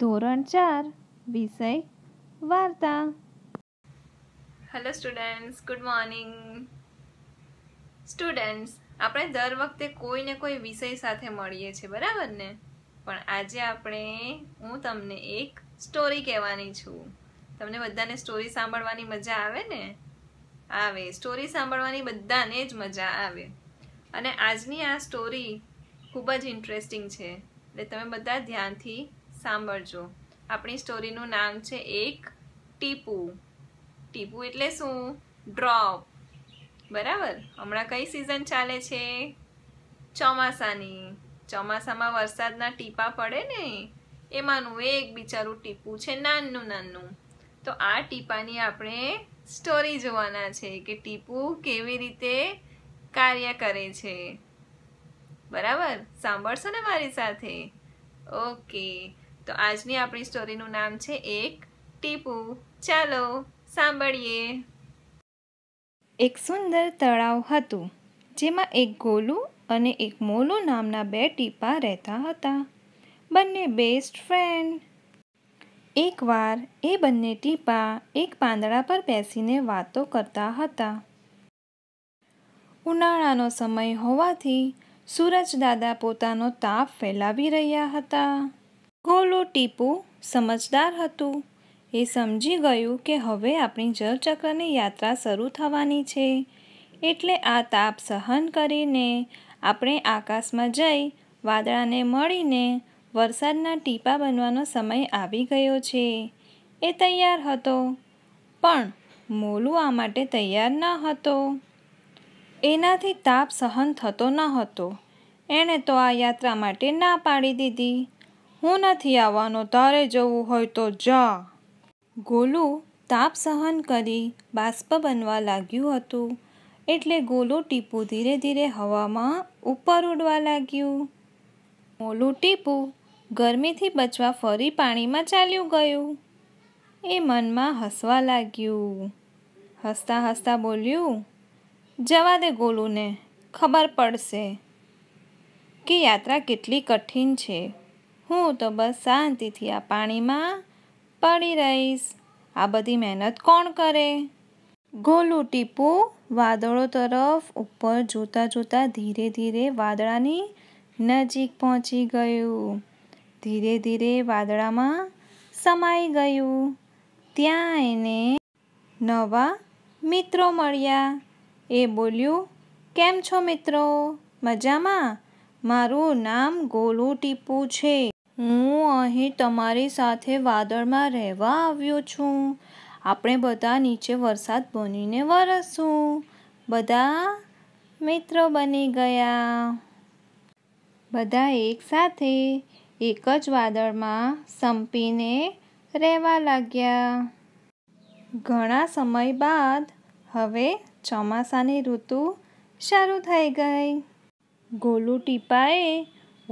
ધોરણ ચાર વિષય વાર્તા hello students good morning students આપણે દર વખતે કોઈને કોઈ વિષય સાથે મળીએ છીએ બરાબર ને પણ આજે આપણે હું તમને એક સ્ટોરી કહેવાની છું તમને બધાને સ્ટોરી સાંભળવાની મજા આવે ને આવે સ્ટોરી સાંભળવાની બધાને જ મજા આવે અને આજની આ સ્ટોરી ખૂબ જ ઇન્ટરેસ્ટિંગ છે એટલે તમે બધા ધ્યાનથી સાંભળજો આપણી સ્ટોરીનું નામ છે એક ટીપુ ટીપુ એટલે શું ડ્રોપ બરાબર હમણાં કઈ સિઝન ચાલે છે ચોમાસાની ચોમાસામાં વરસાદના ટીપા પડે ને એમાંનું એક બિચારું ટીપું છે નાનું નાનું તો આ ટીપાની આપણે સ્ટોરી જોવાના છે કે ટીપુ કેવી રીતે કાર્ય કરે છે બરાબર સાંભળશો ને મારી સાથે ઓકે તો આજની આપણી સ્ટોરીનું નામ છે એક ટીપુ ચાલો સાંભળીએ એક સુંદર તળાવ હતું જેમાં એક ગોલુ અને એક મોલુ નામના બે ટીપા રહેતા હતા બંને બેસ્ટ ફ્રેન્ડ એકવાર એ બંને ટીપા એક પાંદડા પર બેસીને વાતો કરતા હતા ઉનાળાનો સમય હોવાથી સૂરજ દાદા પોતાનો તાપ ફેલાવી રહ્યા હતા ગોલો ટીપુ સમજદાર હતું એ સમજી ગયું કે હવે આપણી જળચક્રની યાત્રા શરૂ થવાની છે એટલે આ તાપ સહન કરીને આપણે આકાશમાં જઈ વાદળાને મળીને વરસાદના ટીપા બનવાનો સમય આવી ગયો છે એ તૈયાર હતો પણ મોલું આ માટે તૈયાર ન હતો એનાથી તાપ સહન થતો ન હતો એણે તો આ યાત્રા માટે ના પાડી દીધી હું નથી આવવાનો તારે જવું હોય તો જા ગોલુ તાપ સહન કરી બાષ્પ બનવા લાગ્યું હતું એટલે ગોલુ ટીપું ધીરે ધીરે હવામાં ઉપર ઉડવા લાગ્યું મોલું ટીપુ ગરમીથી બચવા ફરી પાણીમાં ચાલ્યું ગયું એ મનમાં હસવા લાગ્યું હસતા હસતા બોલ્યું જવા દે ગોલુને ખબર પડશે કે યાત્રા કેટલી કઠિન છે હું તો બસ શાંતિથી આ પાણીમાં પડી રહીશ આ બધી મહેનત કોણ કરે ગોલુ ટીપુ વાદળો તરફ ઉપર જોતા જોતા ધીરે ધીરે વાદળાની નજીક પહોંચી ગયું ધીરે ધીરે વાદળામાં સમાઈ ગયું ત્યાં એને નવા મિત્રો મળ્યા એ બોલ્યું કેમ છો મિત્રો મજામાં મારું નામ ગોલુ ટીપુ છે હું અહીં તમારી સાથે વાદળમાં રહેવા આવ્યો છું આપણે બધા નીચે વરસાદ બનીને વરસું બધા મિત્ર બની ગયા બધા એકસાથે એક જ વાદળમાં સંપીને રહેવા લાગ્યા ઘણા સમય બાદ હવે ચોમાસાની ઋતુ શરૂ થઈ ગઈ ગોલુ ટીપાએ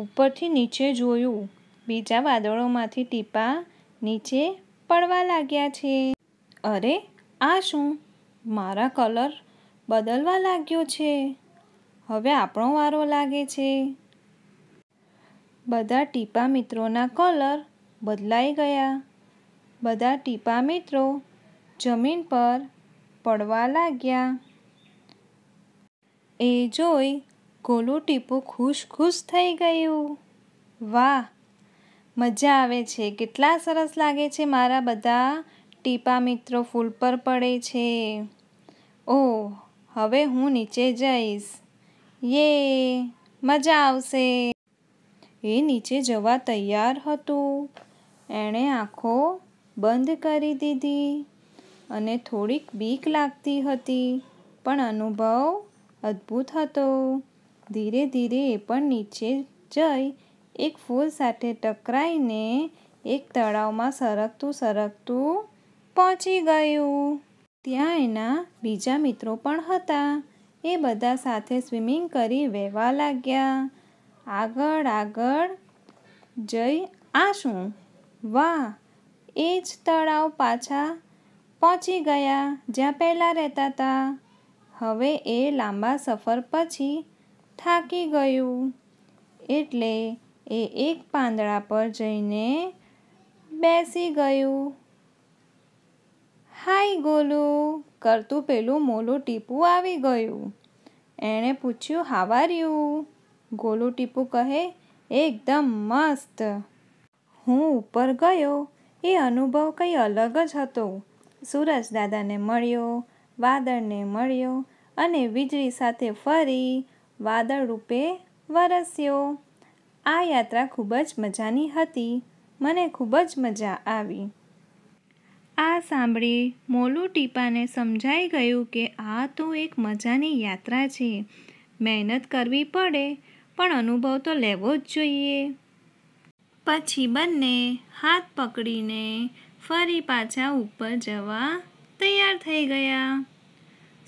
ઉપરથી નીચે જોયું બીજા વાદળોમાંથી ટીપા નીચે પડવા લાગ્યા છે અરે આ શું મારા કલર બદલવા લાગ્યો છે હવે આપણો વારો લાગે છે બધા ટીપા મિત્રોના કલર બદલાઈ ગયા બધા ટીપા મિત્રો જમીન પર પડવા લાગ્યા એ જોઈ ગોલું ટીપું ખુશ ખુશ થઈ ગયું વાહ મજા આવે છે કેટલા સરસ લાગે છે મારા બધા ટીપા મિત્રો ફૂલ પર પડે છે ઓહ હવે હું નીચે જઈશ યે મજા આવશે એ નીચે જવા તૈયાર હતું એણે આંખો બંધ કરી દીધી અને થોડીક બીક લાગતી હતી પણ અનુભવ અદ્ભુત હતો ધીરે ધીરે એ પણ નીચે જઈ એક ફૂલ સાથે ટકરાઈને એક તળાવમાં સરકતું સરકતું પહોંચી ગયું ત્યાં એના બીજા મિત્રો પણ હતા એ બધા સાથે સ્વિમિંગ કરી વહેવા લાગ્યા આગળ આગળ જઈ આશું વાહ એ જ તળાવ પાછા પહોંચી ગયા જ્યાં પહેલાં રહેતા હતા હવે એ લાંબા સફર પછી થાકી ગયું એટલે એ એક પાંદડા પર જઈને બેસી ગયું હાય ગોલુ કરતું પેલું મોલું ટીપું આવી ગયું એણે પૂછ્યું હાવાર્યું ગોલું ટીપું કહે એકદમ મસ્ત હું ઉપર ગયો એ અનુભવ કંઈ અલગ જ હતો સૂરજ દાદાને મળ્યો વાદળને મળ્યો અને વીજળી સાથે ફરી વાદળ રૂપે વરસ્યો આ યાત્રા ખૂબ જ મજાની હતી મને ખૂબ જ મજા આવી આ સાંભળી મોલુ ટીપાને સમજાઈ ગયું કે આ તો એક મજાની યાત્રા છે મહેનત કરવી પડે પણ અનુભવ તો લેવો જ જોઈએ પછી બંને હાથ પકડીને ફરી પાછા ઉપર જવા તૈયાર થઈ ગયા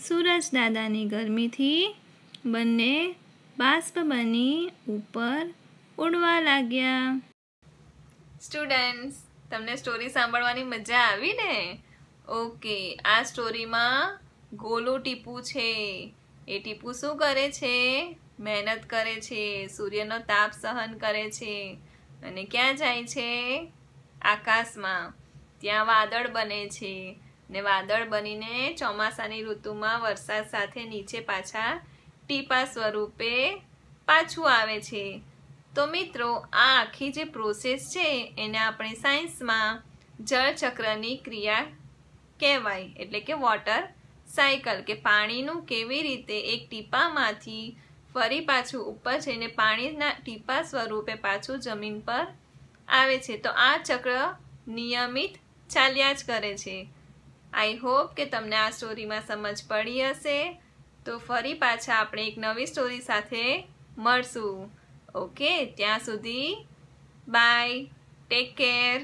સૂરજ દાદાની ગરમીથી બંને બાષ્પ બની ઉપર ઉડવા લાગ્યા સ્ટુડન્ટ્સ તમને સ્ટોરી સાંભળવાની મજા આવી ને ઓકે આ સ્ટોરીમાં ગોલુ ટીપુ છે એ ટીપુ શું કરે છે મહેનત કરે છે સૂર્યનો તાપ સહન કરે છે અને ક્યાં જાય છે આકાશમાં ત્યાં વાદળ બને છે ને વાદળ બનીને ચોમાસાની ઋતુમાં વરસાદ સાથે નીચે પાછા ટીપા સ્વરૂપે પાછું આવે છે તો મિત્રો આ આખી જે પ્રોસેસ છે એને આપણે સાયન્સમાં જળચક્રની ક્રિયા કહેવાય એટલે કે વોટર સાયકલ કે પાણીનું કેવી રીતે એક ટીપામાંથી ફરી પાછું ઉપર જઈને પાણીના ટીપા સ્વરૂપે પાછું જમીન પર આવે છે તો આ ચક્ર નિયમિત ચાલ્યા જ કરે છે આઈ હોપ કે તમને આ સ્ટોરીમાં સમજ પડી હશે તો ફરી પાછા આપણે એક નવી સ્ટોરી સાથે મળશું ઓકે ત્યાં સુધી બાય ટેક કેર